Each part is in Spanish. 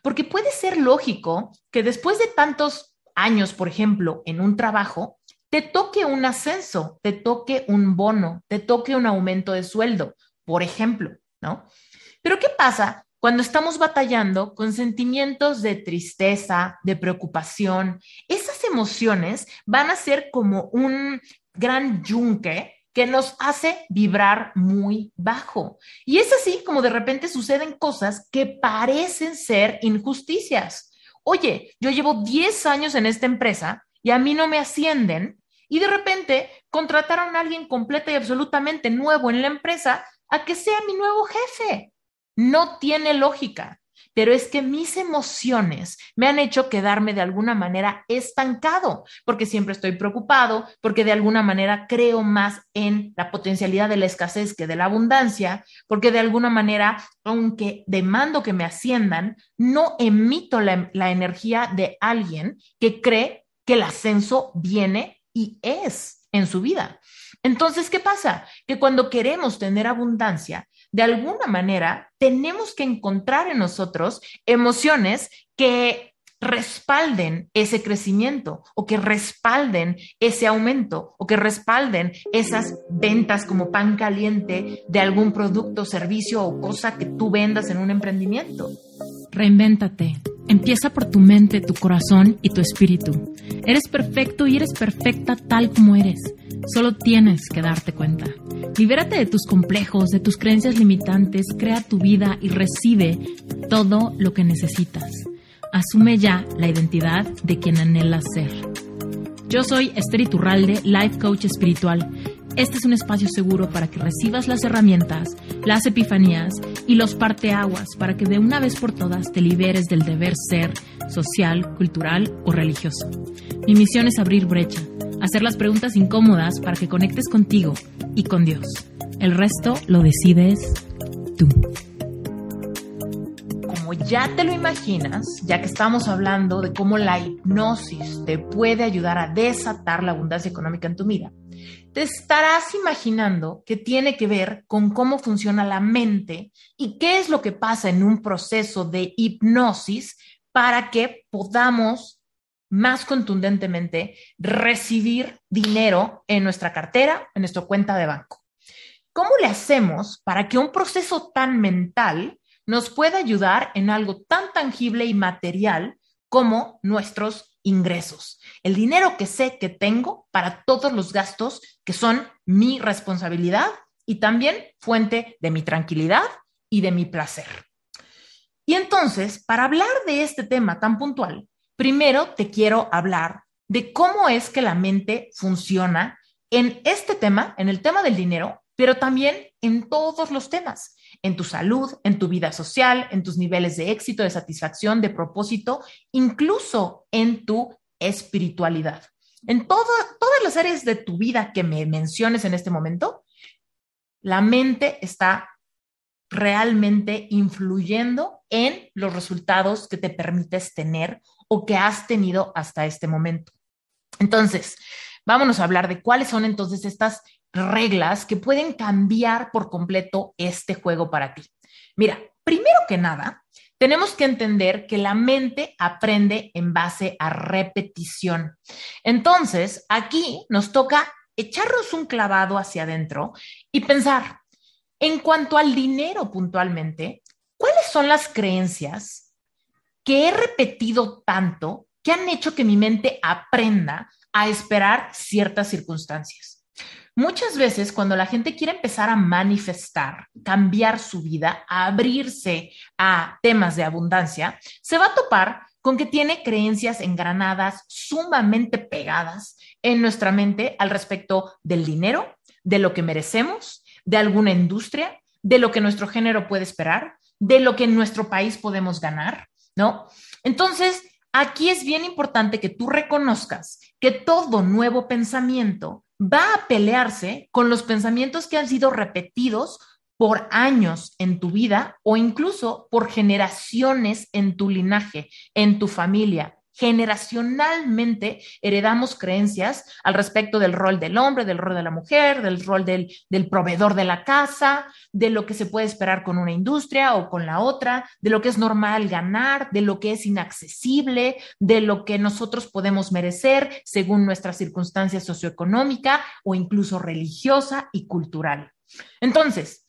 Porque puede ser lógico que después de tantos años, por ejemplo, en un trabajo, te toque un ascenso, te toque un bono, te toque un aumento de sueldo, por ejemplo, ¿no? Pero ¿qué pasa cuando estamos batallando con sentimientos de tristeza, de preocupación? Esas emociones van a ser como un gran yunque que nos hace vibrar muy bajo. Y es así como de repente suceden cosas que parecen ser injusticias. Oye, yo llevo 10 años en esta empresa y a mí no me ascienden y de repente contrataron a alguien completo y absolutamente nuevo en la empresa a que sea mi nuevo jefe. No tiene lógica pero es que mis emociones me han hecho quedarme de alguna manera estancado, porque siempre estoy preocupado, porque de alguna manera creo más en la potencialidad de la escasez que de la abundancia, porque de alguna manera, aunque demando que me asciendan, no emito la, energía de alguien que cree que el ascenso viene y es en su vida. Entonces, ¿qué pasa? Que cuando queremos tener abundancia, de alguna manera tenemos que encontrar en nosotros emociones que respalden ese crecimiento o que respalden ese aumento o que respalden esas ventas como pan caliente de algún producto, servicio o cosa que tú vendas en un emprendimiento. Reinvéntate. Empieza por tu mente, tu corazón y tu espíritu. Eres perfecto y eres perfecta tal como eres. Solo tienes que darte cuenta. Libérate de tus complejos, de tus creencias limitantes, crea tu vida y recibe todo lo que necesitas. Asume ya la identidad de quien anhelas ser. Yo soy Esther Iturralde, Life Coach Espiritual este es un espacio seguro para que recibas las herramientas, las epifanías y los parteaguas para que de una vez por todas te liberes del deber ser social, cultural o religioso. Mi misión es abrir brecha, hacer las preguntas incómodas para que conectes contigo y con Dios. El resto lo decides tú. Como ya te lo imaginas, ya que estamos hablando de cómo la hipnosis te puede ayudar a desatar la abundancia económica en tu vida, te estarás imaginando que tiene que ver con cómo funciona la mente y qué es lo que pasa en un proceso de hipnosis para que podamos más contundentemente recibir dinero en nuestra cartera, en nuestra cuenta de banco. ¿Cómo le hacemos para que un proceso tan mental nos pueda ayudar en algo tan tangible y material como nuestros ingresos, el dinero que sé que tengo para todos los gastos que son mi responsabilidad y también fuente de mi tranquilidad y de mi placer. Y entonces, para hablar de este tema tan puntual, primero te quiero hablar de cómo es que la mente funciona en este tema, en el tema del dinero, pero también en todos los temas en tu salud, en tu vida social, en tus niveles de éxito, de satisfacción, de propósito, incluso en tu espiritualidad. En todas las áreas de tu vida que me menciones en este momento, la mente está realmente influyendo en los resultados que te permites tener o que has tenido hasta este momento. Entonces, vámonos a hablar de cuáles son entonces estas reglas que pueden cambiar por completo este juego para ti. Mira, primero que nada, tenemos que entender que la mente aprende en base a repetición. Entonces, aquí nos toca echarnos un clavado hacia adentro y pensar, en cuanto al dinero puntualmente, ¿cuáles son las creencias que he repetido tanto que han hecho que mi mente aprenda a esperar ciertas circunstancias? Muchas veces cuando la gente quiere empezar a manifestar, cambiar su vida, a abrirse a temas de abundancia, se va a topar con que tiene creencias engranadas sumamente pegadas en nuestra mente al respecto del dinero, de lo que merecemos, de alguna industria, de lo que nuestro género puede esperar, de lo que en nuestro país podemos ganar, ¿no? Entonces, aquí es bien importante que tú reconozcas que todo nuevo pensamiento va a pelearse con los pensamientos que han sido repetidos por años en tu vida o incluso por generaciones en tu linaje, en tu familia, generacionalmente heredamos creencias al respecto del rol del hombre, del rol de la mujer, del rol del, proveedor de la casa, de lo que se puede esperar con una industria o con la otra, de lo que es normal ganar, de lo que es inaccesible, de lo que nosotros podemos merecer según nuestra circunstancia socioeconómica o incluso religiosa y cultural. Entonces,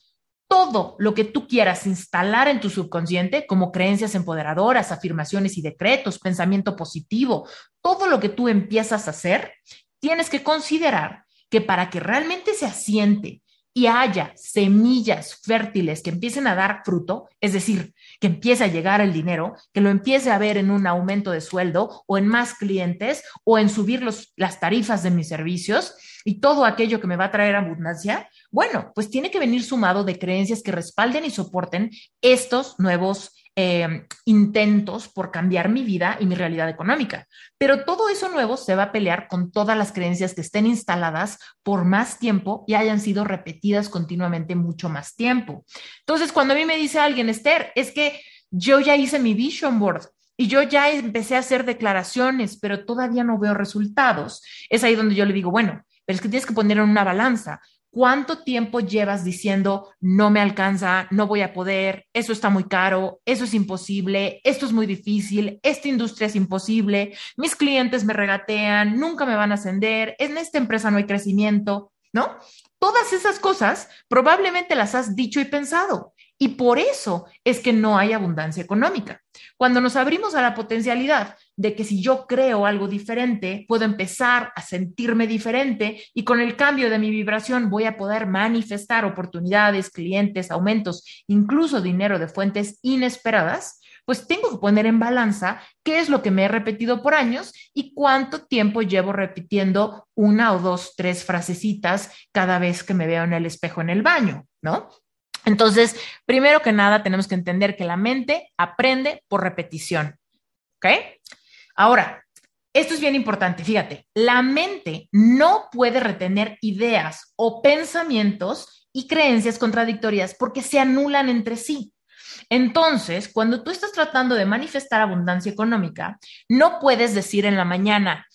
todo lo que tú quieras instalar en tu subconsciente, como creencias empoderadoras, afirmaciones y decretos, pensamiento positivo, todo lo que tú empiezas a hacer, tienes que considerar que para que realmente se asiente y haya semillas fértiles que empiecen a dar fruto, es decir, que empiece a llegar el dinero, que lo empiece a ver en un aumento de sueldo o en más clientes o en subir las tarifas de mis servicios y todo aquello que me va a traer abundancia, bueno, pues tiene que venir sumado de creencias que respalden y soporten estos nuevos Em, intentos por cambiar mi vida y mi realidad económica. Pero todo eso nuevo se va a pelear con todas las creencias que estén instaladas por más tiempo y hayan sido repetidas continuamente mucho más tiempo. Entonces, cuando a mí me dice alguien, Esther, es que yo ya hice mi vision board, y yo ya empecé a hacer declaraciones, pero todavía no veo resultados, es ahí donde yo le digo, bueno, pero es que tienes que poner en una balanza ¿Cuánto tiempo llevas diciendo, no me alcanza, no voy a poder, eso está muy caro, eso es imposible, esto es muy difícil, esta industria es imposible, mis clientes me regatean, nunca me van a ascender, en esta empresa no hay crecimiento, ¿no? Todas esas cosas probablemente las has dicho y pensado. Y por eso es que no hay abundancia económica. Cuando nos abrimos a la potencialidad de que si yo creo algo diferente, puedo empezar a sentirme diferente y con el cambio de mi vibración voy a poder manifestar oportunidades, clientes, aumentos, incluso dinero de fuentes inesperadas, pues tengo que poner en balanza qué es lo que me he repetido por años y cuánto tiempo llevo repitiendo una o dos, tres frasecitas cada vez que me veo en el espejo en el baño, ¿no? Entonces, primero que nada, tenemos que entender que la mente aprende por repetición. ¿Ok? Ahora, esto es bien importante, fíjate, la mente no puede retener ideas o pensamientos y creencias contradictorias porque se anulan entre sí. Entonces, cuando tú estás tratando de manifestar abundancia económica, no puedes decir en la mañana,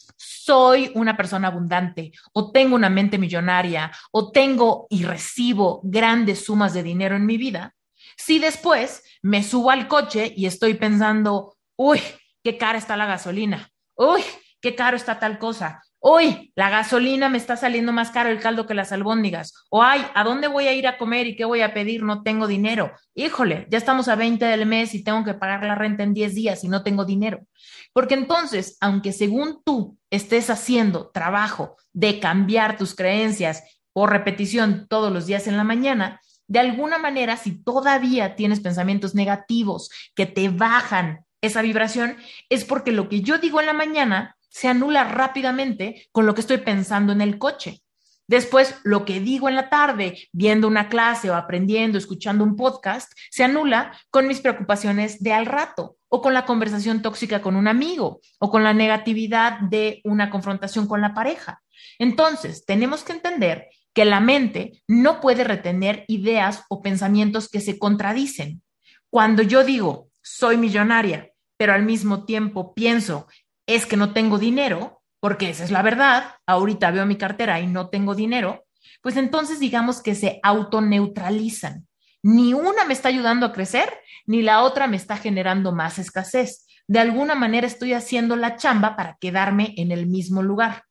soy una persona abundante o tengo una mente millonaria o tengo y recibo grandes sumas de dinero en mi vida, si después me subo al coche y estoy pensando, uy, qué cara está la gasolina, uy, qué caro está tal cosa, Hoy la gasolina me está saliendo más caro el caldo que las albóndigas. O ay, ¿a dónde voy a ir a comer y qué voy a pedir? No tengo dinero. Híjole, ya estamos a 20 del mes y tengo que pagar la renta en 10 días y no tengo dinero. Porque entonces, aunque según tú estés haciendo trabajo de cambiar tus creencias por repetición todos los días en la mañana, de alguna manera, si todavía tienes pensamientos negativos que te bajan esa vibración, es porque lo que yo digo en la mañana se anula rápidamente con lo que estoy pensando en el coche. Después, lo que digo en la tarde, viendo una clase o aprendiendo, escuchando un podcast, se anula con mis preocupaciones de al rato o con la conversación tóxica con un amigo o con la negatividad de una confrontación con la pareja. Entonces, tenemos que entender que la mente no puede retener ideas o pensamientos que se contradicen. Cuando yo digo, soy millonaria, pero al mismo tiempo pienso es que no tengo dinero, porque esa es la verdad, ahorita veo mi cartera y no tengo dinero, pues entonces digamos que se autoneutralizan. Ni una me está ayudando a crecer, ni la otra me está generando más escasez. De alguna manera estoy haciendo la chamba para quedarme en el mismo lugar.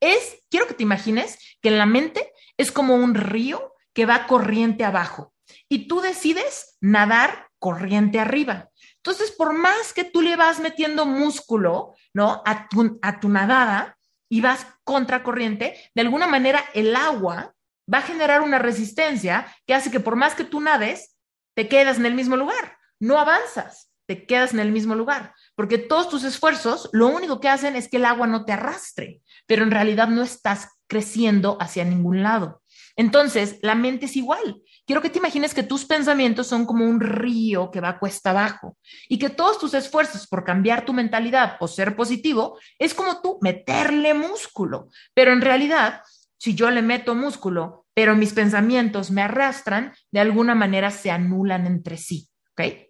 Es, quiero que te imagines que la mente es como un río que va corriente abajo y tú decides nadar corriente arriba. Entonces, por más que tú le vas metiendo músculo, ¿no? A tu, a tu nadada y vas contracorriente, de alguna manera el agua va a generar una resistencia que hace que por más que tú nades, te quedas en el mismo lugar, no avanzas, te quedas en el mismo lugar, porque todos tus esfuerzos lo único que hacen es que el agua no te arrastre, pero en realidad no estás creciendo hacia ningún lado. Entonces, la mente es igual. Quiero que te imagines que tus pensamientos son como un río que va cuesta abajo y que todos tus esfuerzos por cambiar tu mentalidad o ser positivo es como tú meterle músculo. Pero en realidad, si yo le meto músculo, pero mis pensamientos me arrastran, de alguna manera se anulan entre sí.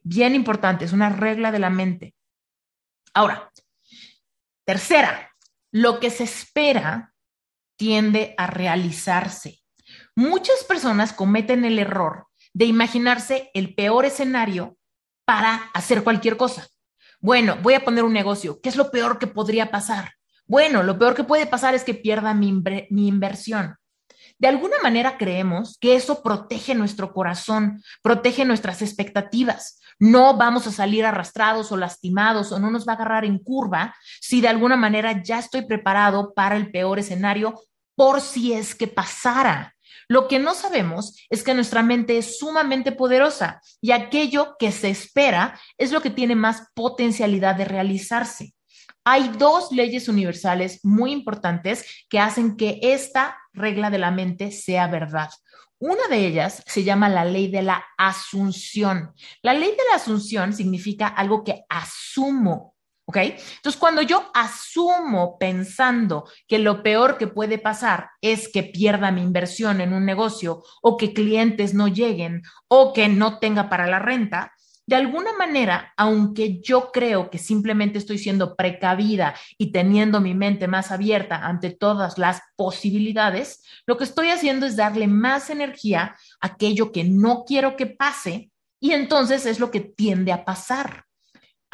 Bien importante, es una regla de la mente. Ahora, tercera, lo que se espera tiende a realizarse. Muchas personas cometen el error de imaginarse el peor escenario para hacer cualquier cosa. Bueno, voy a poner un negocio. ¿Qué es lo peor que podría pasar? Bueno, lo peor que puede pasar es que pierda mi, mi inversión. De alguna manera creemos que eso protege nuestro corazón, protege nuestras expectativas. No vamos a salir arrastrados o lastimados o no nos va a agarrar en curva si de alguna manera ya estoy preparado para el peor escenario por si es que pasara. Lo que no sabemos es que nuestra mente es sumamente poderosa y aquello que se espera es lo que tiene más potencialidad de realizarse. Hay dos leyes universales muy importantes que hacen que esta regla de la mente sea verdad. Una de ellas se llama la ley de la asunción. La ley de la asunción significa algo que asumo, entonces, cuando yo asumo pensando que lo peor que puede pasar es que pierda mi inversión en un negocio o que clientes no lleguen o que no tenga para la renta, de alguna manera, aunque yo creo que simplemente estoy siendo precavida y teniendo mi mente más abierta ante todas las posibilidades, lo que estoy haciendo es darle más energía a aquello que no quiero que pase y entonces es lo que tiende a pasar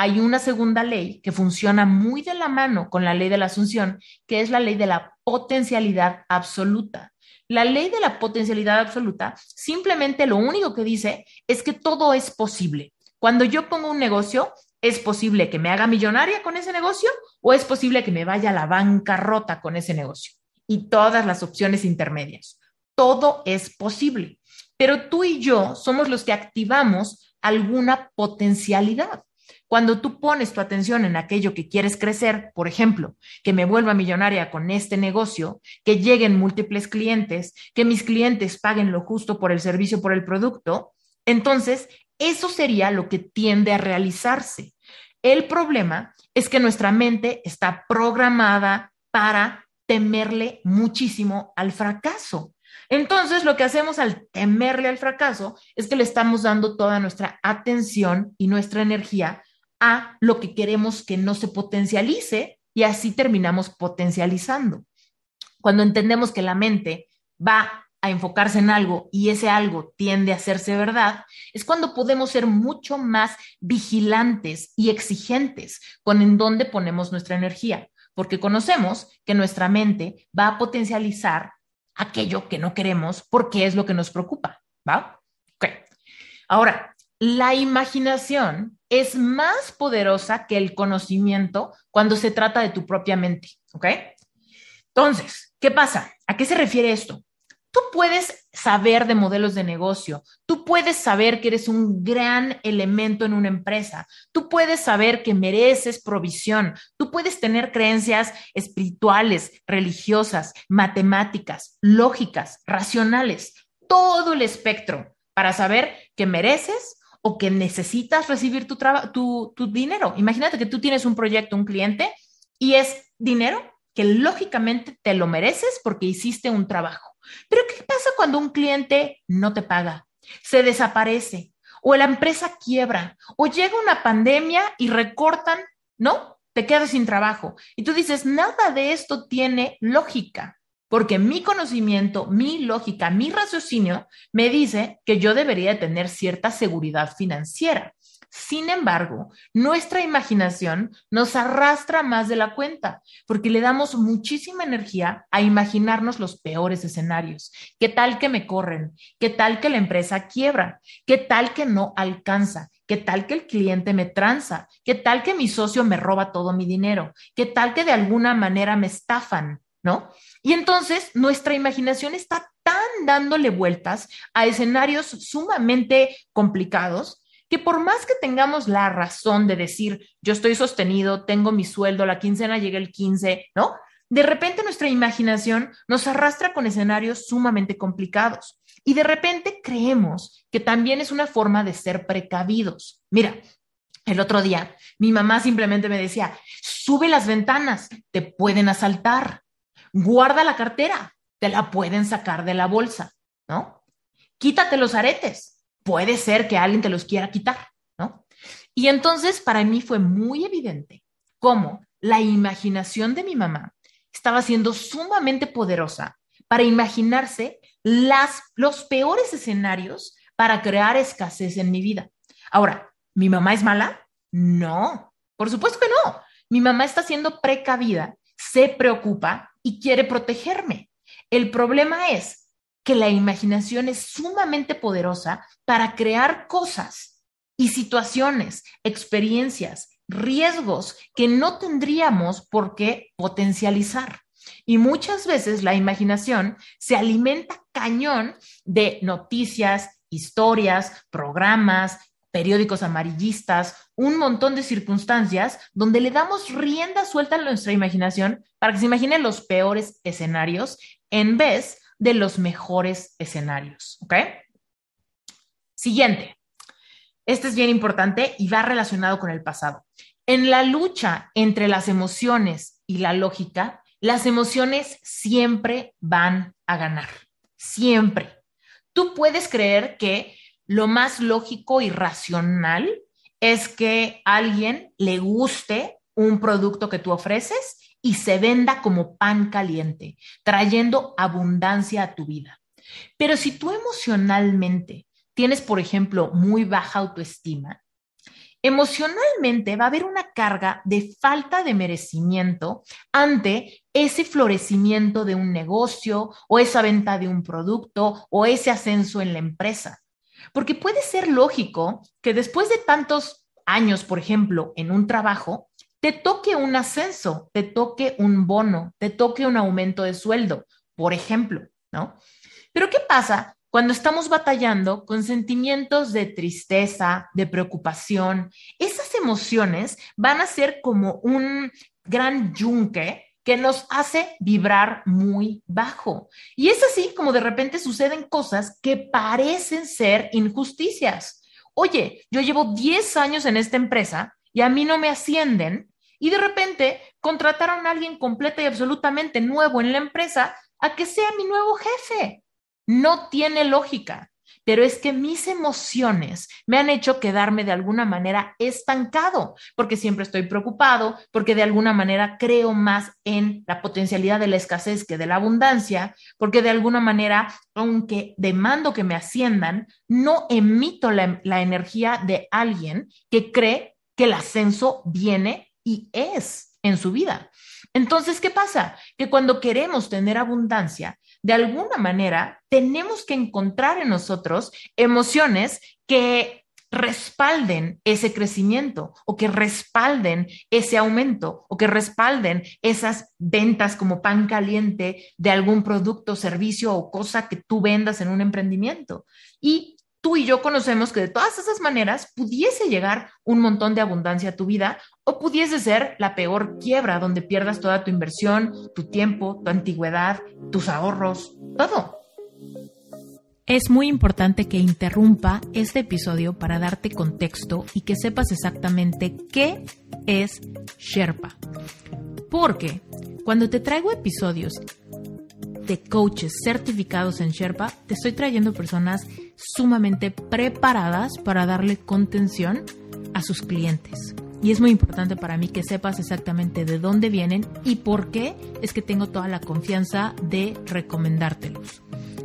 hay una segunda ley que funciona muy de la mano con la ley de la asunción, que es la ley de la potencialidad absoluta. La ley de la potencialidad absoluta simplemente lo único que dice es que todo es posible. Cuando yo pongo un negocio, ¿es posible que me haga millonaria con ese negocio o es posible que me vaya a la bancarrota con ese negocio? Y todas las opciones intermedias. Todo es posible. Pero tú y yo somos los que activamos alguna potencialidad. Cuando tú pones tu atención en aquello que quieres crecer, por ejemplo, que me vuelva millonaria con este negocio, que lleguen múltiples clientes, que mis clientes paguen lo justo por el servicio, por el producto, entonces eso sería lo que tiende a realizarse. El problema es que nuestra mente está programada para temerle muchísimo al fracaso. Entonces, lo que hacemos al temerle al fracaso es que le estamos dando toda nuestra atención y nuestra energía a lo que queremos que no se potencialice y así terminamos potencializando. Cuando entendemos que la mente va a enfocarse en algo y ese algo tiende a hacerse verdad, es cuando podemos ser mucho más vigilantes y exigentes con en dónde ponemos nuestra energía, porque conocemos que nuestra mente va a potencializar aquello que no queremos porque es lo que nos preocupa, ¿va? Ok. Ahora, la imaginación es más poderosa que el conocimiento cuando se trata de tu propia mente, ¿ok? Entonces, ¿qué pasa? ¿A qué se refiere esto? Tú puedes saber de modelos de negocio, tú puedes saber que eres un gran elemento en una empresa, tú puedes saber que mereces provisión, tú puedes tener creencias espirituales, religiosas, matemáticas, lógicas, racionales, todo el espectro para saber que mereces o que necesitas recibir tu, tu, tu dinero. Imagínate que tú tienes un proyecto, un cliente, y es dinero que lógicamente te lo mereces porque hiciste un trabajo. Pero ¿qué pasa cuando un cliente no te paga? Se desaparece o la empresa quiebra o llega una pandemia y recortan, ¿no? Te quedas sin trabajo. Y tú dices, nada de esto tiene lógica porque mi conocimiento, mi lógica, mi raciocinio me dice que yo debería tener cierta seguridad financiera. Sin embargo, nuestra imaginación nos arrastra más de la cuenta porque le damos muchísima energía a imaginarnos los peores escenarios. ¿Qué tal que me corren? ¿Qué tal que la empresa quiebra? ¿Qué tal que no alcanza? ¿Qué tal que el cliente me tranza? ¿Qué tal que mi socio me roba todo mi dinero? ¿Qué tal que de alguna manera me estafan? Y entonces nuestra imaginación está tan dándole vueltas a escenarios sumamente complicados que por más que tengamos la razón de decir, yo estoy sostenido, tengo mi sueldo, la quincena llega el 15, ¿no? De repente nuestra imaginación nos arrastra con escenarios sumamente complicados y de repente creemos que también es una forma de ser precavidos. Mira, el otro día mi mamá simplemente me decía, sube las ventanas, te pueden asaltar guarda la cartera, te la pueden sacar de la bolsa, ¿no? Quítate los aretes, puede ser que alguien te los quiera quitar, ¿no? Y entonces para mí fue muy evidente cómo la imaginación de mi mamá estaba siendo sumamente poderosa para imaginarse los peores escenarios para crear escasez en mi vida. Ahora, ¿mi mamá es mala? No, por supuesto que no. Mi mamá está siendo precavida, se preocupa, y quiere protegerme. El problema es que la imaginación es sumamente poderosa para crear cosas y situaciones, experiencias, riesgos que no tendríamos por qué potencializar. Y muchas veces la imaginación se alimenta cañón de noticias, historias, programas, periódicos amarillistas, un montón de circunstancias donde le damos rienda suelta a nuestra imaginación para que se imaginen los peores escenarios en vez de los mejores escenarios. ¿Ok? Siguiente. Este es bien importante y va relacionado con el pasado. En la lucha entre las emociones y la lógica, las emociones siempre van a ganar. Siempre. Tú puedes creer que lo más lógico y racional es que alguien le guste un producto que tú ofreces y se venda como pan caliente, trayendo abundancia a tu vida. Pero si tú emocionalmente tienes, por ejemplo, muy baja autoestima, emocionalmente va a haber una carga de falta de merecimiento ante ese florecimiento de un negocio o esa venta de un producto o ese ascenso en la empresa. Porque puede ser lógico que después de tantos años, por ejemplo, en un trabajo, te toque un ascenso, te toque un bono, te toque un aumento de sueldo, por ejemplo, ¿no? Pero ¿qué pasa cuando estamos batallando con sentimientos de tristeza, de preocupación? Esas emociones van a ser como un gran yunque que nos hace vibrar muy bajo. Y es así como de repente suceden cosas que parecen ser injusticias. Oye, yo llevo 10 años en esta empresa y a mí no me ascienden y de repente contrataron a alguien completo y absolutamente nuevo en la empresa a que sea mi nuevo jefe. No tiene lógica pero es que mis emociones me han hecho quedarme de alguna manera estancado, porque siempre estoy preocupado, porque de alguna manera creo más en la potencialidad de la escasez que de la abundancia, porque de alguna manera, aunque demando que me asciendan, no emito la, energía de alguien que cree que el ascenso viene y es en su vida. Entonces, ¿qué pasa? Que cuando queremos tener abundancia, de alguna manera tenemos que encontrar en nosotros emociones que respalden ese crecimiento o que respalden ese aumento o que respalden esas ventas como pan caliente de algún producto, servicio o cosa que tú vendas en un emprendimiento. Y tú y yo conocemos que de todas esas maneras pudiese llegar un montón de abundancia a tu vida o pudiese ser la peor quiebra donde pierdas toda tu inversión, tu tiempo, tu antigüedad, tus ahorros, todo. Es muy importante que interrumpa este episodio para darte contexto y que sepas exactamente qué es Sherpa. Porque cuando te traigo episodios de coaches certificados en Sherpa, te estoy trayendo personas sumamente preparadas para darle contención a sus clientes y es muy importante para mí que sepas exactamente de dónde vienen y por qué es que tengo toda la confianza de recomendártelos.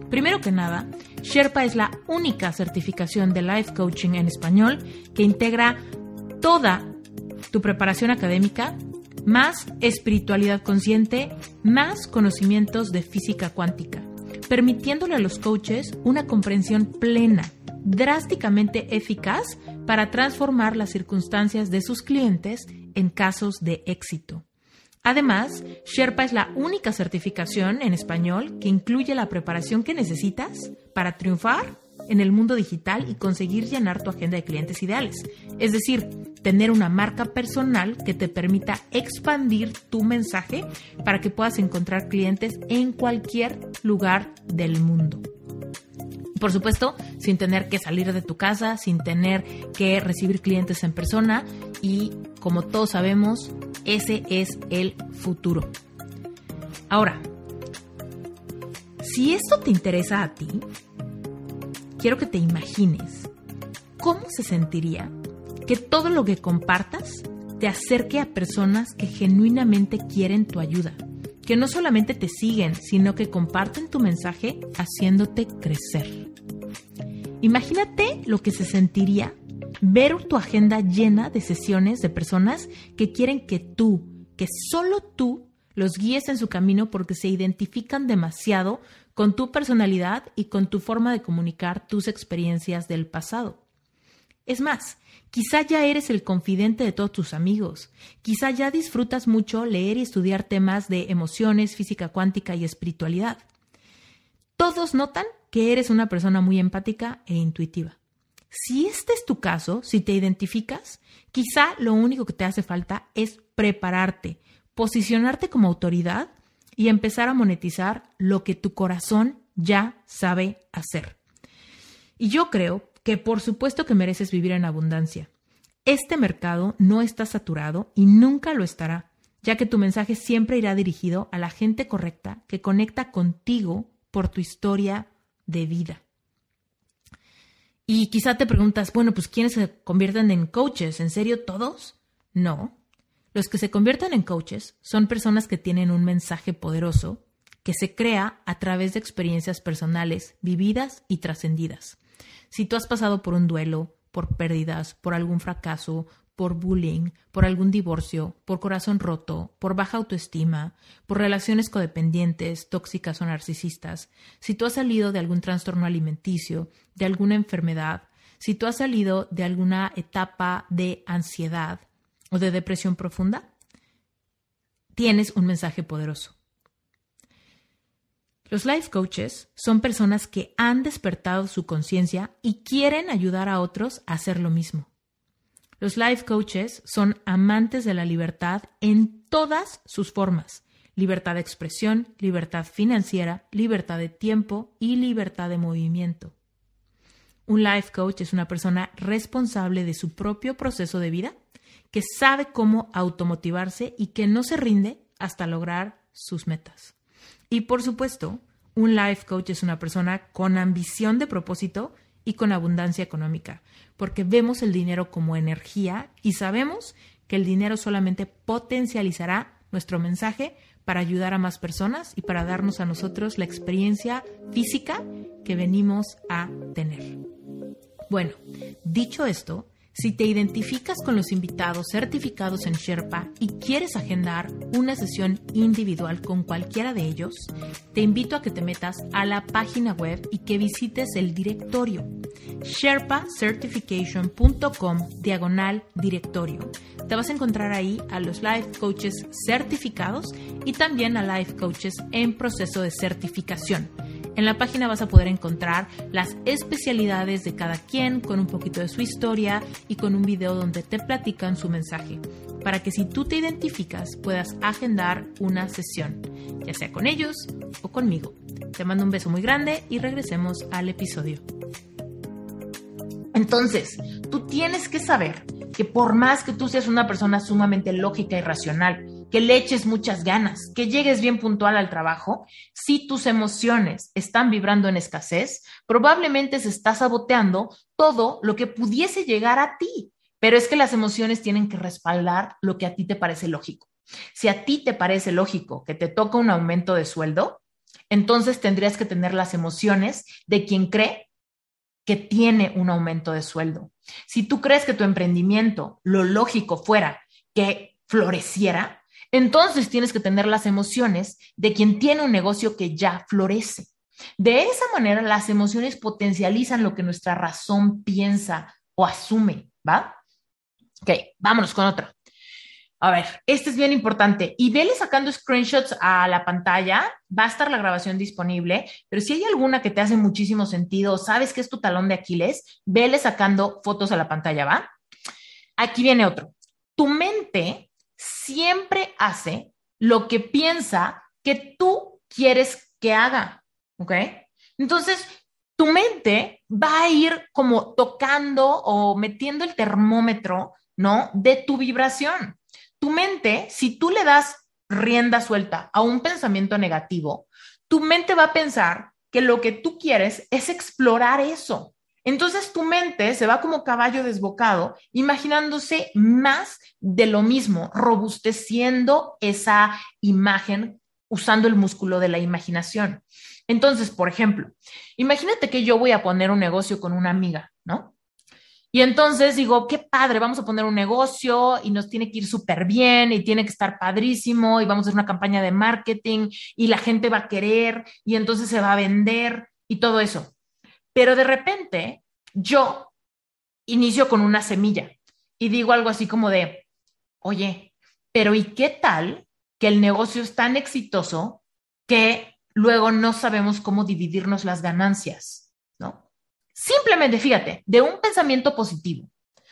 Primero que nada, Sherpa es la única certificación de life coaching en español que integra toda tu preparación académica, más espiritualidad consciente, más conocimientos de física cuántica, permitiéndole a los coaches una comprensión plena drásticamente eficaz para transformar las circunstancias de sus clientes en casos de éxito. Además, Sherpa es la única certificación en español que incluye la preparación que necesitas para triunfar en el mundo digital y conseguir llenar tu agenda de clientes ideales. Es decir, tener una marca personal que te permita expandir tu mensaje para que puedas encontrar clientes en cualquier lugar del mundo por supuesto, sin tener que salir de tu casa, sin tener que recibir clientes en persona y como todos sabemos, ese es el futuro. Ahora, si esto te interesa a ti, quiero que te imagines cómo se sentiría que todo lo que compartas te acerque a personas que genuinamente quieren tu ayuda, que no solamente te siguen, sino que comparten tu mensaje haciéndote crecer. Imagínate lo que se sentiría ver tu agenda llena de sesiones de personas que quieren que tú, que solo tú, los guíes en su camino porque se identifican demasiado con tu personalidad y con tu forma de comunicar tus experiencias del pasado. Es más, quizá ya eres el confidente de todos tus amigos, quizá ya disfrutas mucho leer y estudiar temas de emociones, física cuántica y espiritualidad todos notan que eres una persona muy empática e intuitiva. Si este es tu caso, si te identificas, quizá lo único que te hace falta es prepararte, posicionarte como autoridad y empezar a monetizar lo que tu corazón ya sabe hacer. Y yo creo que por supuesto que mereces vivir en abundancia. Este mercado no está saturado y nunca lo estará, ya que tu mensaje siempre irá dirigido a la gente correcta que conecta contigo por tu historia de vida. Y quizá te preguntas, bueno, pues ¿quiénes se convierten en coaches? ¿En serio todos? No. Los que se convierten en coaches son personas que tienen un mensaje poderoso que se crea a través de experiencias personales vividas y trascendidas. Si tú has pasado por un duelo, por pérdidas, por algún fracaso, por bullying, por algún divorcio, por corazón roto, por baja autoestima, por relaciones codependientes, tóxicas o narcisistas, si tú has salido de algún trastorno alimenticio, de alguna enfermedad, si tú has salido de alguna etapa de ansiedad o de depresión profunda, tienes un mensaje poderoso. Los life coaches son personas que han despertado su conciencia y quieren ayudar a otros a hacer lo mismo. Los life coaches son amantes de la libertad en todas sus formas. Libertad de expresión, libertad financiera, libertad de tiempo y libertad de movimiento. Un life coach es una persona responsable de su propio proceso de vida, que sabe cómo automotivarse y que no se rinde hasta lograr sus metas. Y por supuesto, un life coach es una persona con ambición de propósito y con abundancia económica, porque vemos el dinero como energía y sabemos que el dinero solamente potencializará nuestro mensaje para ayudar a más personas y para darnos a nosotros la experiencia física que venimos a tener. Bueno, dicho esto, si te identificas con los invitados certificados en Sherpa y quieres agendar una sesión individual con cualquiera de ellos, te invito a que te metas a la página web y que visites el directorio sherpacertification.com diagonal directorio. Te vas a encontrar ahí a los life coaches certificados y también a life coaches en proceso de certificación. En la página vas a poder encontrar las especialidades de cada quien con un poquito de su historia y con un video donde te platican su mensaje, para que si tú te identificas puedas agendar una sesión, ya sea con ellos o conmigo. Te mando un beso muy grande y regresemos al episodio. Entonces, tú tienes que saber que por más que tú seas una persona sumamente lógica y racional, que le eches muchas ganas, que llegues bien puntual al trabajo, si tus emociones están vibrando en escasez, probablemente se está saboteando todo lo que pudiese llegar a ti. Pero es que las emociones tienen que respaldar lo que a ti te parece lógico. Si a ti te parece lógico que te toca un aumento de sueldo, entonces tendrías que tener las emociones de quien cree que tiene un aumento de sueldo. Si tú crees que tu emprendimiento, lo lógico fuera que floreciera, entonces tienes que tener las emociones de quien tiene un negocio que ya florece. De esa manera, las emociones potencializan lo que nuestra razón piensa o asume, ¿va? Ok, vámonos con otra. A ver, este es bien importante. Y vele sacando screenshots a la pantalla, va a estar la grabación disponible, pero si hay alguna que te hace muchísimo sentido, sabes que es tu talón de Aquiles, vele sacando fotos a la pantalla, ¿va? Aquí viene otro. Tu mente siempre hace lo que piensa que tú quieres que haga, ¿ok? Entonces, tu mente va a ir como tocando o metiendo el termómetro, ¿no? De tu vibración. Tu mente, si tú le das rienda suelta a un pensamiento negativo, tu mente va a pensar que lo que tú quieres es explorar eso. Entonces tu mente se va como caballo desbocado, imaginándose más de lo mismo, robusteciendo esa imagen usando el músculo de la imaginación. Entonces, por ejemplo, imagínate que yo voy a poner un negocio con una amiga, ¿no? Y entonces digo, qué padre, vamos a poner un negocio y nos tiene que ir súper bien y tiene que estar padrísimo y vamos a hacer una campaña de marketing y la gente va a querer y entonces se va a vender y todo eso. Pero de repente yo inicio con una semilla y digo algo así como de, oye, pero ¿y qué tal que el negocio es tan exitoso que luego no sabemos cómo dividirnos las ganancias? ¿No? Simplemente, fíjate, de un pensamiento positivo,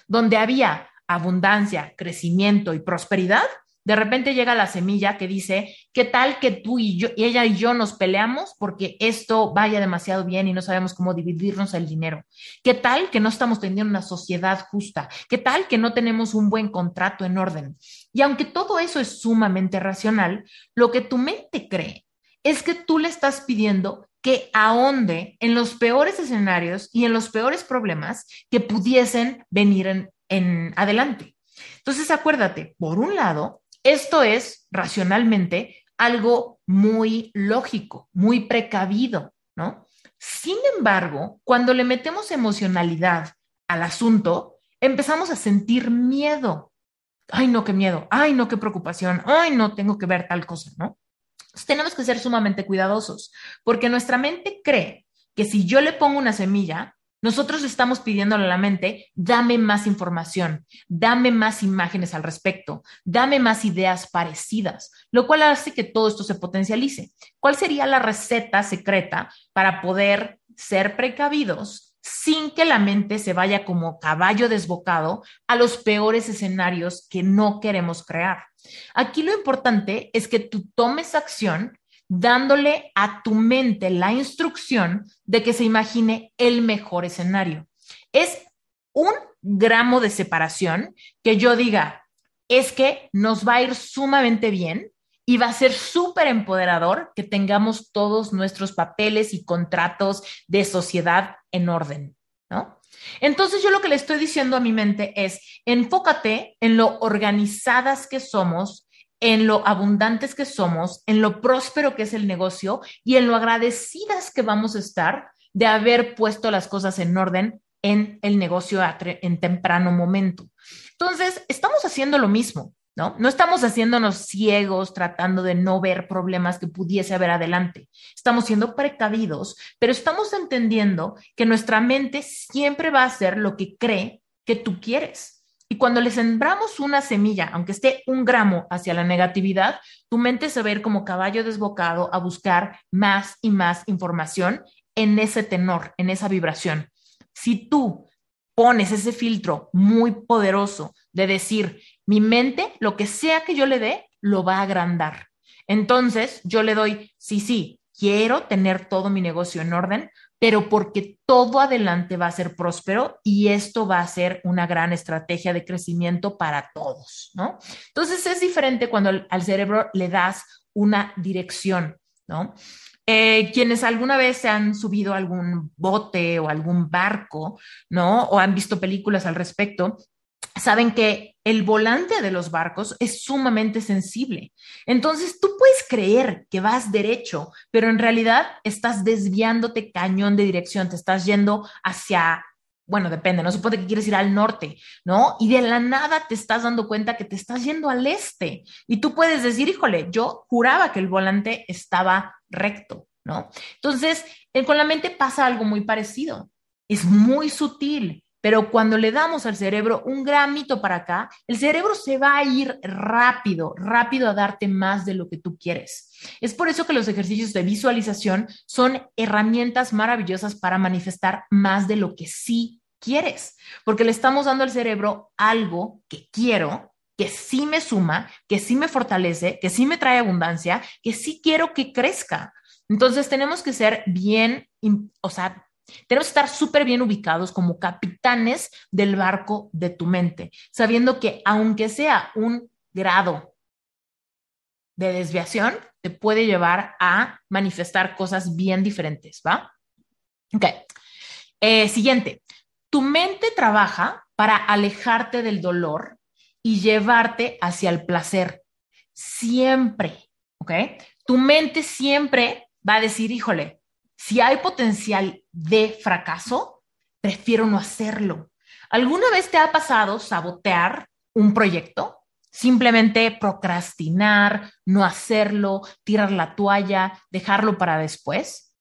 donde había abundancia, crecimiento y prosperidad, de repente llega la semilla que dice, ¿qué tal que tú y yo, y ella y yo nos peleamos porque esto vaya demasiado bien y no sabemos cómo dividirnos el dinero? ¿Qué tal que no estamos teniendo una sociedad justa? ¿Qué tal que no tenemos un buen contrato en orden? Y aunque todo eso es sumamente racional, lo que tu mente cree es que tú le estás pidiendo que ahonde en los peores escenarios y en los peores problemas que pudiesen venir en adelante. Entonces, acuérdate, por un lado, esto es, racionalmente, algo muy lógico, muy precavido, ¿no? Sin embargo, cuando le metemos emocionalidad al asunto, empezamos a sentir miedo. Ay, no, qué miedo. Ay, no, qué preocupación. Ay, no, tengo que ver tal cosa, ¿no? tenemos que ser sumamente cuidadosos porque nuestra mente cree que si yo le pongo una semilla, nosotros estamos pidiendo a la mente, dame más información, dame más imágenes al respecto, dame más ideas parecidas, lo cual hace que todo esto se potencialice. ¿Cuál sería la receta secreta para poder ser precavidos sin que la mente se vaya como caballo desbocado a los peores escenarios que no queremos crear? Aquí lo importante es que tú tomes acción dándole a tu mente la instrucción de que se imagine el mejor escenario. Es un gramo de separación que yo diga, es que nos va a ir sumamente bien y va a ser súper empoderador que tengamos todos nuestros papeles y contratos de sociedad en orden, ¿no? Entonces yo lo que le estoy diciendo a mi mente es, enfócate en lo organizadas que somos en lo abundantes que somos, en lo próspero que es el negocio y en lo agradecidas que vamos a estar de haber puesto las cosas en orden en el negocio en temprano momento. Entonces, estamos haciendo lo mismo, ¿no? No estamos haciéndonos ciegos tratando de no ver problemas que pudiese haber adelante. Estamos siendo precavidos, pero estamos entendiendo que nuestra mente siempre va a hacer lo que cree que tú quieres. Y cuando le sembramos una semilla, aunque esté un gramo hacia la negatividad, tu mente se va a como caballo desbocado a buscar más y más información en ese tenor, en esa vibración. Si tú pones ese filtro muy poderoso de decir, mi mente, lo que sea que yo le dé, lo va a agrandar. Entonces, yo le doy, sí, sí, quiero tener todo mi negocio en orden, pero porque todo adelante va a ser próspero y esto va a ser una gran estrategia de crecimiento para todos, ¿no? Entonces es diferente cuando al, cerebro le das una dirección, ¿no? Eh, quienes alguna vez se han subido a algún bote o algún barco, ¿no? O han visto películas al respecto, saben que el volante de los barcos es sumamente sensible. Entonces, tú puedes creer que vas derecho, pero en realidad estás desviándote cañón de dirección, te estás yendo hacia, bueno, depende, no supone que quieres ir al norte, ¿no? Y de la nada te estás dando cuenta que te estás yendo al este. Y tú puedes decir, híjole, yo juraba que el volante estaba recto, ¿no? Entonces, eh, con la mente pasa algo muy parecido. Es muy sutil, pero cuando le damos al cerebro un gramito para acá, el cerebro se va a ir rápido, rápido a darte más de lo que tú quieres. Es por eso que los ejercicios de visualización son herramientas maravillosas para manifestar más de lo que sí quieres, porque le estamos dando al cerebro algo que quiero que sí me suma, que sí me fortalece, que sí me trae abundancia, que sí quiero que crezca. Entonces tenemos que ser bien, o sea, tenemos que estar súper bien ubicados como capitanes del barco de tu mente, sabiendo que aunque sea un grado de desviación, te puede llevar a manifestar cosas bien diferentes, ¿va? Ok. Eh, siguiente, tu mente trabaja para alejarte del dolor y llevarte hacia el placer. Siempre, ¿ok? Tu mente siempre va a decir, híjole, si hay potencial de fracaso, prefiero no hacerlo. ¿Alguna vez te ha pasado sabotear un proyecto? Simplemente procrastinar, no hacerlo, tirar la toalla, dejarlo para después.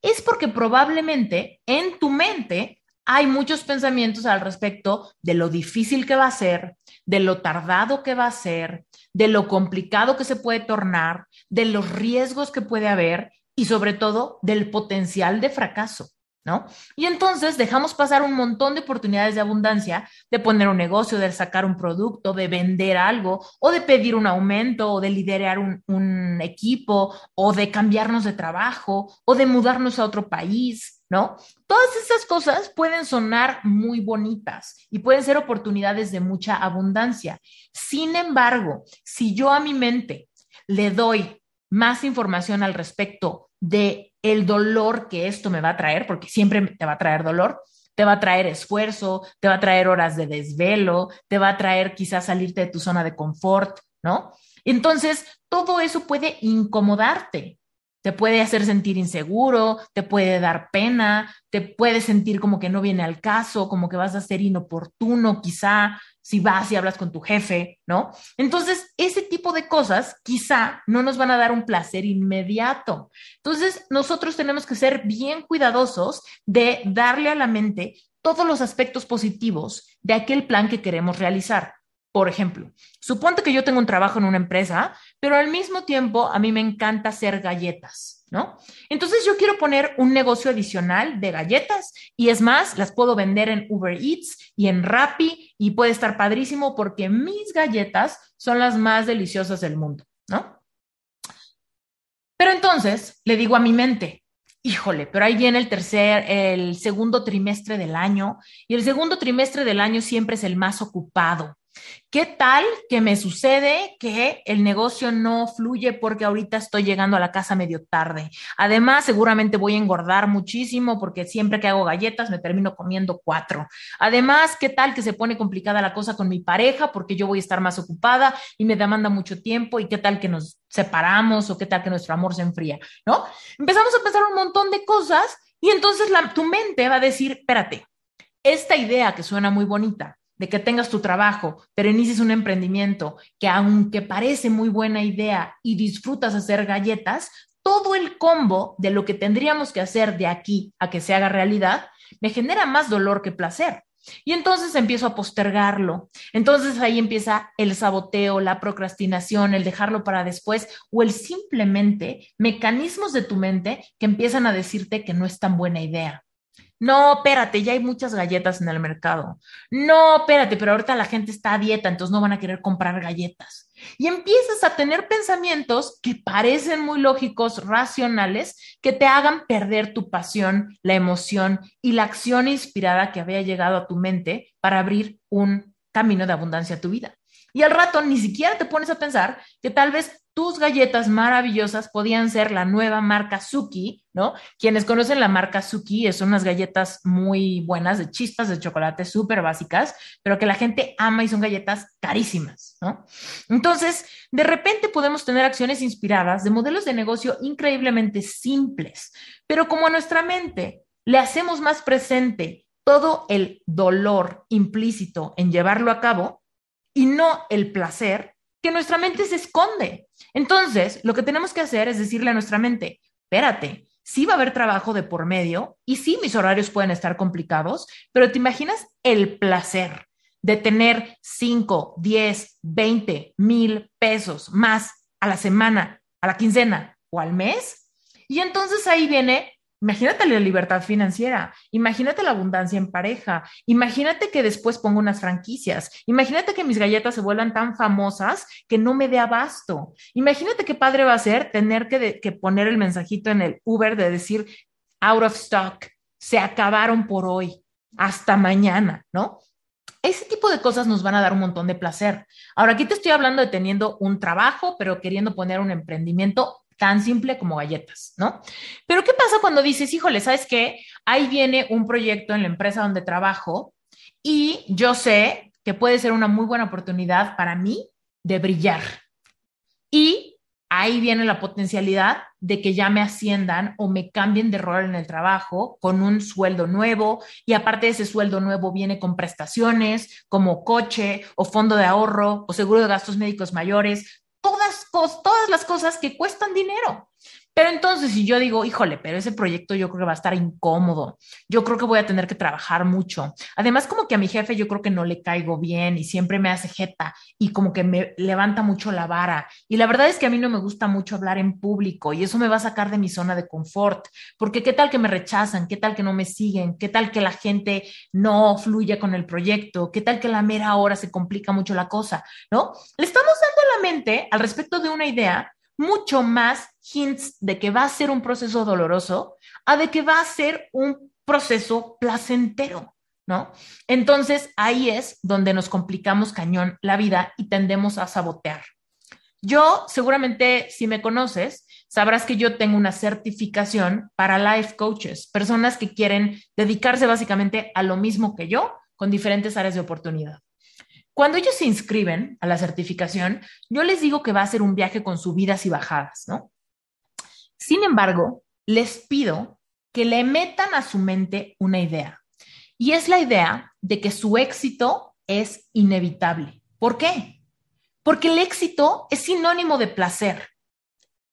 Es porque probablemente en tu mente hay muchos pensamientos al respecto de lo difícil que va a ser, de lo tardado que va a ser, de lo complicado que se puede tornar, de los riesgos que puede haber y sobre todo del potencial de fracaso. ¿No? Y entonces dejamos pasar un montón de oportunidades de abundancia, de poner un negocio, de sacar un producto, de vender algo, o de pedir un aumento, o de liderar un, equipo, o de cambiarnos de trabajo, o de mudarnos a otro país, ¿no? Todas esas cosas pueden sonar muy bonitas y pueden ser oportunidades de mucha abundancia. Sin embargo, si yo a mi mente le doy más información al respecto de el dolor que esto me va a traer, porque siempre te va a traer dolor, te va a traer esfuerzo, te va a traer horas de desvelo, te va a traer quizás salirte de tu zona de confort, ¿no? Entonces, todo eso puede incomodarte, te puede hacer sentir inseguro, te puede dar pena, te puede sentir como que no viene al caso, como que vas a ser inoportuno quizá, si vas y hablas con tu jefe, ¿no? Entonces, ese tipo de cosas quizá no nos van a dar un placer inmediato. Entonces, nosotros tenemos que ser bien cuidadosos de darle a la mente todos los aspectos positivos de aquel plan que queremos realizar. Por ejemplo, suponte que yo tengo un trabajo en una empresa, pero al mismo tiempo a mí me encanta hacer galletas. ¿no? Entonces yo quiero poner un negocio adicional de galletas y es más, las puedo vender en Uber Eats y en Rappi y puede estar padrísimo porque mis galletas son las más deliciosas del mundo, ¿no? Pero entonces le digo a mi mente, híjole, pero ahí viene el tercer, el segundo trimestre del año y el segundo trimestre del año siempre es el más ocupado, ¿Qué tal que me sucede que el negocio no fluye porque ahorita estoy llegando a la casa medio tarde? Además, seguramente voy a engordar muchísimo porque siempre que hago galletas me termino comiendo cuatro. Además, ¿qué tal que se pone complicada la cosa con mi pareja porque yo voy a estar más ocupada y me demanda mucho tiempo? ¿Y qué tal que nos separamos o qué tal que nuestro amor se enfría? ¿No? Empezamos a pensar un montón de cosas y entonces tu mente va a decir, espérate, esta idea que suena muy bonita de que tengas tu trabajo, pero inicies un emprendimiento que aunque parece muy buena idea y disfrutas hacer galletas, todo el combo de lo que tendríamos que hacer de aquí a que se haga realidad me genera más dolor que placer. Y entonces empiezo a postergarlo. Entonces ahí empieza el saboteo, la procrastinación, el dejarlo para después o el simplemente mecanismos de tu mente que empiezan a decirte que no es tan buena idea. No, espérate, ya hay muchas galletas en el mercado. No, espérate, pero ahorita la gente está a dieta, entonces no van a querer comprar galletas. Y empiezas a tener pensamientos que parecen muy lógicos, racionales, que te hagan perder tu pasión, la emoción y la acción inspirada que había llegado a tu mente para abrir un camino de abundancia a tu vida. Y al rato ni siquiera te pones a pensar que tal vez tus galletas maravillosas podían ser la nueva marca Suki, ¿no? Quienes conocen la marca Suki eh, son unas galletas muy buenas, de chispas de chocolate súper básicas, pero que la gente ama y son galletas carísimas, ¿no? Entonces, de repente podemos tener acciones inspiradas de modelos de negocio increíblemente simples, pero como a nuestra mente le hacemos más presente todo el dolor implícito en llevarlo a cabo y no el placer, que nuestra mente se esconde, entonces, lo que tenemos que hacer es decirle a nuestra mente, espérate, sí va a haber trabajo de por medio y sí mis horarios pueden estar complicados, pero te imaginas el placer de tener 5, 10, 20 mil pesos más a la semana, a la quincena o al mes. Y entonces ahí viene Imagínate la libertad financiera, imagínate la abundancia en pareja, imagínate que después pongo unas franquicias, imagínate que mis galletas se vuelvan tan famosas que no me dé abasto, imagínate qué padre va a ser tener que, que poner el mensajito en el Uber de decir, out of stock, se acabaron por hoy, hasta mañana, ¿no? Ese tipo de cosas nos van a dar un montón de placer. Ahora, aquí te estoy hablando de teniendo un trabajo, pero queriendo poner un emprendimiento tan simple como galletas, ¿no? Pero ¿qué pasa cuando dices, híjole, ¿sabes qué? Ahí viene un proyecto en la empresa donde trabajo y yo sé que puede ser una muy buena oportunidad para mí de brillar. Y ahí viene la potencialidad de que ya me asciendan o me cambien de rol en el trabajo con un sueldo nuevo y aparte de ese sueldo nuevo viene con prestaciones como coche o fondo de ahorro o seguro de gastos médicos mayores, todas, las cosas que cuestan dinero. Pero entonces, si yo digo, híjole, pero ese proyecto yo creo que va a estar incómodo, yo creo que voy a tener que trabajar mucho. Además, como que a mi jefe yo creo que no le caigo bien y siempre me hace jeta y como que me levanta mucho la vara. Y la verdad es que a mí no me gusta mucho hablar en público y eso me va a sacar de mi zona de confort, porque qué tal que me rechazan, qué tal que no me siguen, qué tal que la gente no fluya con el proyecto, qué tal que la mera hora se complica mucho la cosa, ¿no? Le estamos dando al respecto de una idea, mucho más hints de que va a ser un proceso doloroso a de que va a ser un proceso placentero, ¿no? Entonces ahí es donde nos complicamos cañón la vida y tendemos a sabotear. Yo seguramente, si me conoces, sabrás que yo tengo una certificación para life coaches, personas que quieren dedicarse básicamente a lo mismo que yo con diferentes áreas de oportunidad. Cuando ellos se inscriben a la certificación, yo les digo que va a ser un viaje con subidas y bajadas, ¿no? Sin embargo, les pido que le metan a su mente una idea. Y es la idea de que su éxito es inevitable. ¿Por qué? Porque el éxito es sinónimo de placer.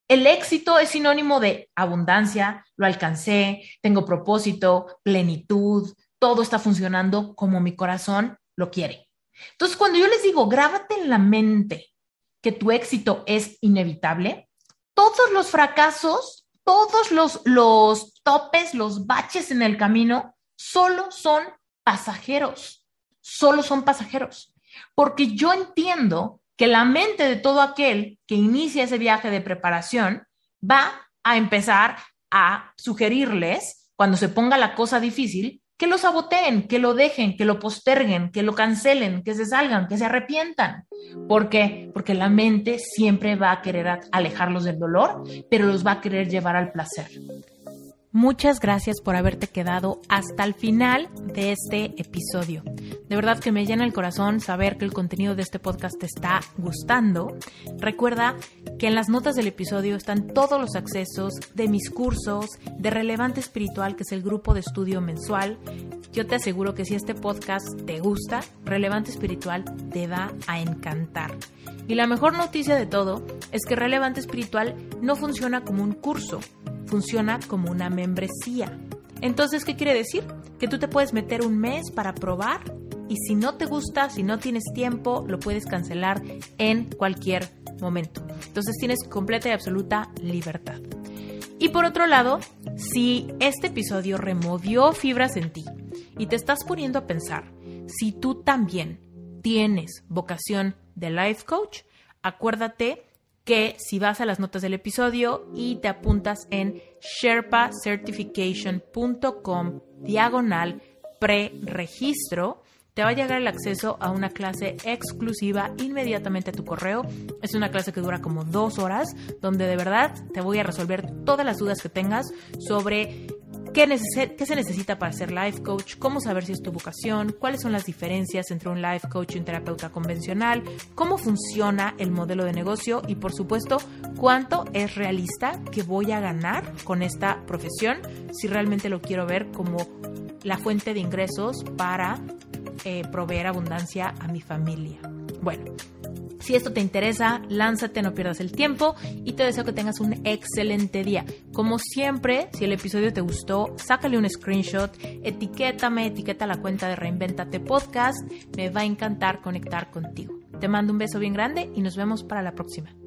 El éxito es sinónimo de abundancia, lo alcancé, tengo propósito, plenitud, todo está funcionando como mi corazón lo quiere. Entonces, cuando yo les digo, grábate en la mente que tu éxito es inevitable, todos los fracasos, todos los, los topes, los baches en el camino, solo son pasajeros, solo son pasajeros. Porque yo entiendo que la mente de todo aquel que inicia ese viaje de preparación va a empezar a sugerirles, cuando se ponga la cosa difícil, que lo saboteen, que lo dejen, que lo posterguen, que lo cancelen, que se salgan, que se arrepientan. ¿Por qué? Porque la mente siempre va a querer alejarlos del dolor, pero los va a querer llevar al placer. Muchas gracias por haberte quedado hasta el final de este episodio. De verdad que me llena el corazón saber que el contenido de este podcast te está gustando. Recuerda que en las notas del episodio están todos los accesos de mis cursos, de Relevante Espiritual, que es el grupo de estudio mensual. Yo te aseguro que si este podcast te gusta, Relevante Espiritual te va a encantar. Y la mejor noticia de todo es que Relevante Espiritual no funciona como un curso, funciona como una membresía. Entonces, ¿qué quiere decir? Que tú te puedes meter un mes para probar y si no te gusta, si no tienes tiempo, lo puedes cancelar en cualquier momento. Entonces tienes completa y absoluta libertad. Y por otro lado, si este episodio removió fibras en ti y te estás poniendo a pensar si tú también tienes vocación de life coach, acuérdate que si vas a las notas del episodio y te apuntas en sherpacertification.com diagonal preregistro, te va a llegar el acceso a una clase exclusiva inmediatamente a tu correo. Es una clase que dura como dos horas, donde de verdad te voy a resolver todas las dudas que tengas sobre ¿Qué, se necesita para ser life coach? ¿Cómo saber si es tu vocación? ¿Cuáles son las diferencias entre un life coach y un terapeuta convencional? ¿Cómo funciona el modelo de negocio? Y por supuesto, ¿cuánto es realista que voy a ganar con esta profesión si realmente lo quiero ver como la fuente de ingresos para eh, proveer abundancia a mi familia? Bueno, si esto te interesa, lánzate, no pierdas el tiempo y te deseo que tengas un excelente día. Como siempre, si el episodio te gustó, sácale un screenshot, etiquétame, etiqueta la cuenta de Reinventate Podcast. Me va a encantar conectar contigo. Te mando un beso bien grande y nos vemos para la próxima.